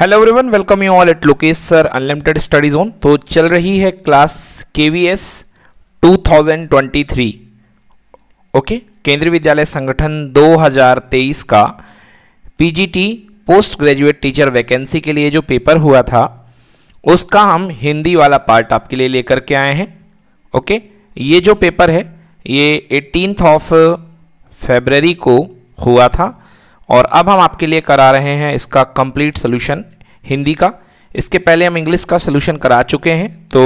hello everyone welcome you all at Lokesh sir unlimited study zone तो चल रही है class K V S two thousand twenty three okay Kendriya Vidyalaya Sangathan 2023 का PGT post graduate teacher vacancy के लिए जो पेपर हुआ था उसका हम हिंदी वाला पार्ट आपके लिए लेकर के आए हैं ओके ये जो पेपर है ये एटीनथ ऑफ फेबररी को हुआ था और अब हम आपके लिए करा रहे हैं इसका कंप्लीट सोल्यूशन हिंदी का इसके पहले हम इंग्लिश का सोल्यूशन करा चुके हैं तो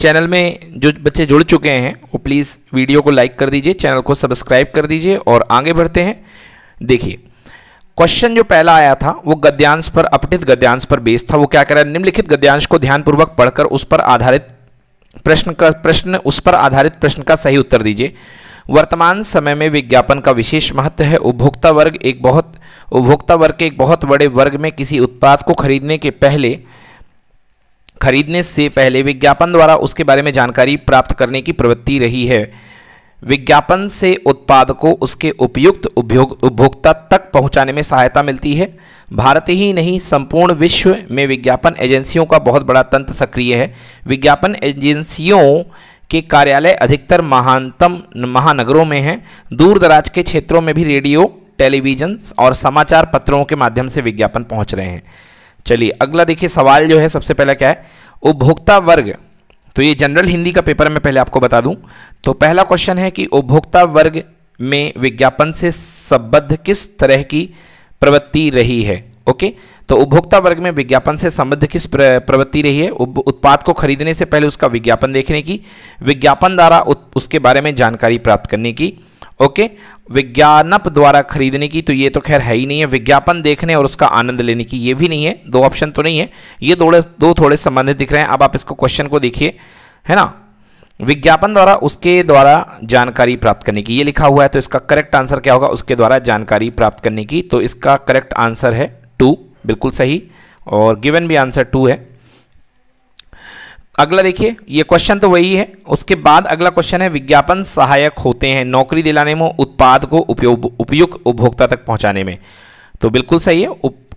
चैनल में जो बच्चे जुड़ चुके हैं वो प्लीज़ वीडियो को लाइक कर दीजिए चैनल को सब्सक्राइब कर दीजिए और आगे बढ़ते हैं देखिए क्वेश्चन जो पहला आया था वो गद्यांश पर अपटित गद्यांश पर बेस था वो क्या कह रहा है निम्नलिखित गद्यांश को ध्यानपूर्वक पढ़कर उस पर आधारित प्रश्न का प्रश्न उस पर आधारित प्रश्न का सही उत्तर दीजिए वर्तमान समय में विज्ञापन का विशेष महत्व है उपभोक्ता वर्ग एक बहुत उपभोक्ता वर्ग के एक बहुत बड़े वर्ग में किसी उत्पाद को खरीदने के पहले खरीदने से पहले विज्ञापन द्वारा उसके बारे में जानकारी प्राप्त करने की प्रवृत्ति रही है विज्ञापन से उत्पाद को उसके उपयुक्त उपभोग उपभोक्ता तक पहुंचाने में सहायता मिलती है भारत ही नहीं संपूर्ण विश्व में विज्ञापन एजेंसियों का बहुत बड़ा तंत्र सक्रिय है विज्ञापन एजेंसियों के कार्यालय अधिकतर महानतम महानगरों में हैं दूर दराज के क्षेत्रों में भी रेडियो टेलीविजन और समाचार पत्रों के माध्यम से विज्ञापन पहुंच रहे हैं चलिए अगला देखिए सवाल जो है सबसे पहला क्या है उपभोक्ता वर्ग तो ये जनरल हिंदी का पेपर मैं पहले आपको बता दूं तो पहला क्वेश्चन है कि उपभोक्ता वर्ग में विज्ञापन से संबद्ध किस तरह की प्रवृत्ति रही है ओके तो उपभोक्ता वर्ग में विज्ञापन से संबद्ध किस प्रवृत्ति रही है उत्पाद को खरीदने से पहले उसका विज्ञापन देखने की विज्ञापन द्वारा उसके बारे में जानकारी प्राप्त करने की ओके विज्ञानप द्वारा खरीदने की तो ये तो खैर है ही नहीं है विज्ञापन देखने और उसका आनंद लेने की ये भी नहीं है दो ऑप्शन तो नहीं है ये थोड़े दो थोड़े संबंधित दिख रहे हैं अब आप इसको क्वेश्चन को देखिए है ना विज्ञापन द्वारा उसके द्वारा जानकारी प्राप्त करने की ये लिखा हुआ है तो इसका करेक्ट आंसर क्या होगा उसके द्वारा जानकारी प्राप्त करने की तो इसका करेक्ट आंसर है टू बिल्कुल सही और गिवन भी आंसर टू है अगला देखिए ये क्वेश्चन तो वही है उसके बाद अगला क्वेश्चन है विज्ञापन सहायक होते हैं नौकरी दिलाने में उत्पाद को उपयुक्त उपभोक्ता तक पहुंचाने में तो बिल्कुल सही है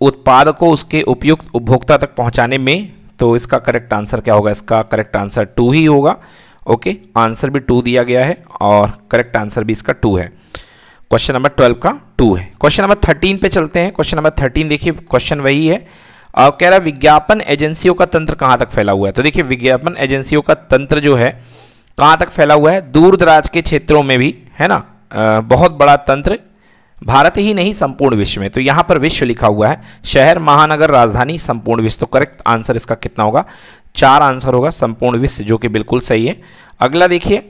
उत्पाद को उसके उपयुक्त उपभोक्ता तक पहुंचाने में तो इसका करेक्ट आंसर क्या होगा इसका करेक्ट आंसर टू ही होगा ओके आंसर भी टू दिया गया है और करेक्ट आंसर भी इसका टू है क्वेश्चन नंबर ट्वेल्व का टू है क्वेश्चन नंबर थर्टीन पे चलते हैं क्वेश्चन नंबर थर्टीन देखिए क्वेश्चन वही है और कह रहा है विज्ञापन एजेंसियों का तंत्र कहाँ तक फैला हुआ है तो देखिए विज्ञापन एजेंसियों का तंत्र जो है कहाँ तक फैला हुआ है दूर दराज के क्षेत्रों में भी है ना आ, बहुत बड़ा तंत्र भारत ही नहीं संपूर्ण विश्व में तो यहाँ पर विश्व लिखा हुआ है शहर महानगर राजधानी संपूर्ण विश्व तो करेक्ट आंसर इसका कितना होगा चार आंसर होगा संपूर्ण विश्व जो कि बिल्कुल सही है अगला देखिए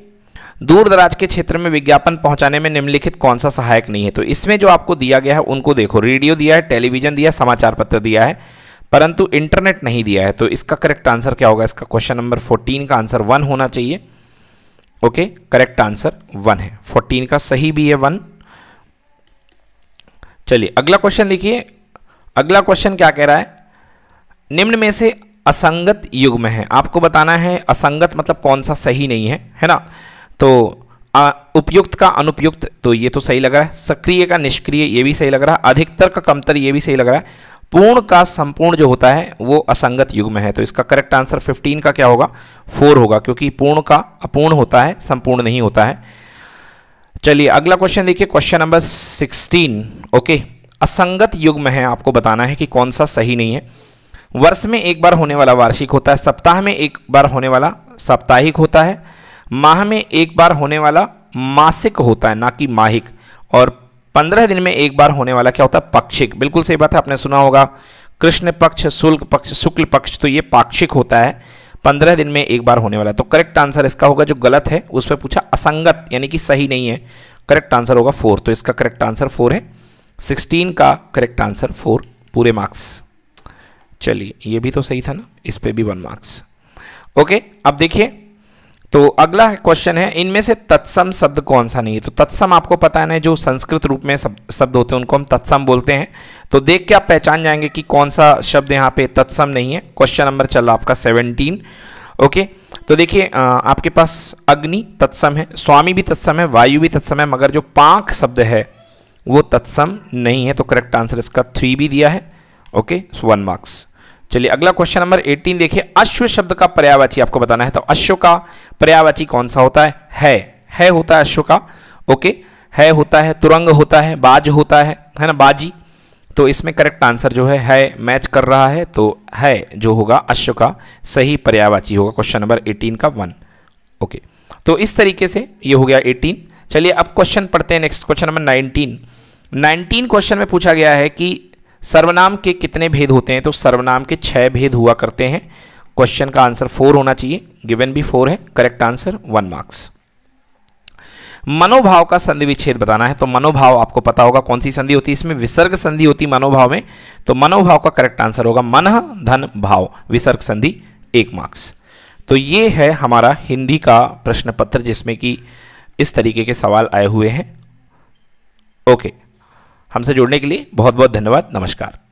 दूर दराज के क्षेत्र में विज्ञापन पहुंचाने में निम्नलिखित कौन सा सहायक नहीं है तो इसमें जो आपको दिया गया है उनको देखो रेडियो दिया है टेलीविजन दिया समाचार पत्र दिया है परंतु इंटरनेट नहीं दिया है तो इसका करेक्ट आंसर क्या होगा इसका क्वेश्चन नंबर फोर्टीन का आंसर वन होना चाहिए ओके करेक्ट आंसर वन है फोर्टीन का सही भी है वन चलिए अगला क्वेश्चन देखिए अगला क्वेश्चन क्या कह रहा है निम्न में से असंगत युग में है आपको बताना है असंगत मतलब कौन सा सही नहीं है है ना तो आ, उपयुक्त का अनुपयुक्त तो ये तो सही लग रहा है सक्रिय का निष्क्रिय ये भी सही लग रहा है अधिकतर का कमतर ये भी सही लग रहा है पूर्ण का संपूर्ण जो होता है वो असंगत युग में है तो इसका करेक्ट आंसर 15 का क्या होगा फोर होगा क्योंकि पूर्ण का अपूर्ण होता है संपूर्ण नहीं होता है चलिए अगला क्वेश्चन देखिए क्वेश्चन नंबर 16 ओके असंगत युग में है आपको बताना है कि कौन सा सही नहीं है वर्ष में एक बार होने वाला वार्षिक होता है सप्ताह में एक बार होने वाला साप्ताहिक होता है माह में एक बार होने वाला मासिक होता है ना कि माहिक और पंद्रह दिन में एक बार होने वाला क्या होता है पक्षिक बिल्कुल सही बात है आपने सुना होगा कृष्ण पक्ष शुल्क पक्ष शुक्ल पक्ष तो ये पाक्षिक होता है पंद्रह दिन में एक बार होने वाला है तो करेक्ट आंसर इसका होगा जो गलत है उस पर पूछा असंगत यानी कि सही नहीं है करेक्ट आंसर होगा फोर तो इसका करेक्ट आंसर फोर है सिक्सटीन का करेक्ट आंसर फोर पूरे मार्क्स चलिए ये भी तो सही था ना इस पर भी वन मार्क्स ओके अब देखिए तो अगला क्वेश्चन है इनमें से तत्सम शब्द कौन सा नहीं है तो तत्सम आपको पता है ना जो संस्कृत रूप में शब्द होते हैं उनको हम तत्सम बोलते हैं तो देख के आप पहचान जाएंगे कि कौन सा शब्द यहाँ पे तत्सम नहीं है क्वेश्चन नंबर चल रहा आपका सेवनटीन ओके तो देखिए आपके पास अग्नि तत्सम है स्वामी भी तत्सम है वायु भी तत्सम है मगर जो पाँख शब्द है वो तत्सम नहीं है तो करेक्ट आंसर इसका थ्री भी दिया है ओके वन मार्क्स चलिए अगला क्वेश्चन नंबर 18 देखिए अश्व शब्द का पर्यावाची आपको बताना है तो अश्व का पर्यावाची कौन सा होता है है है होता है अश्व का ओके है होता है तुरंग होता है बाज होता है है ना बाजी तो इसमें करेक्ट आंसर जो है है मैच कर रहा है तो है जो होगा अश्व का सही पर्यावाची होगा क्वेश्चन नंबर 18 का वन ओके तो इस तरीके से ये हो गया 18 चलिए अब क्वेश्चन पढ़ते हैं नेक्स्ट क्वेश्चन नंबर 19 19 क्वेश्चन में पूछा गया है कि सर्वनाम के कितने भेद होते हैं तो सर्वनाम के छह भेद हुआ करते हैं क्वेश्चन का आंसर फोर होना चाहिए गिवन भी फोर है करेक्ट आंसर वन मार्क्स मनोभाव का संधि विच्छेद बताना है तो मनोभाव आपको पता होगा कौन सी संधि होती है इसमें विसर्ग संधि होती है मनोभाव में तो मनोभाव का करेक्ट आंसर होगा मन धन भाव विसर्ग संधि एक मार्क्स तो ये है हमारा हिंदी का प्रश्न पत्र जिसमें कि इस तरीके के सवाल आए हुए हैं ओके हमसे जुड़ने के लिए बहुत बहुत धन्यवाद नमस्कार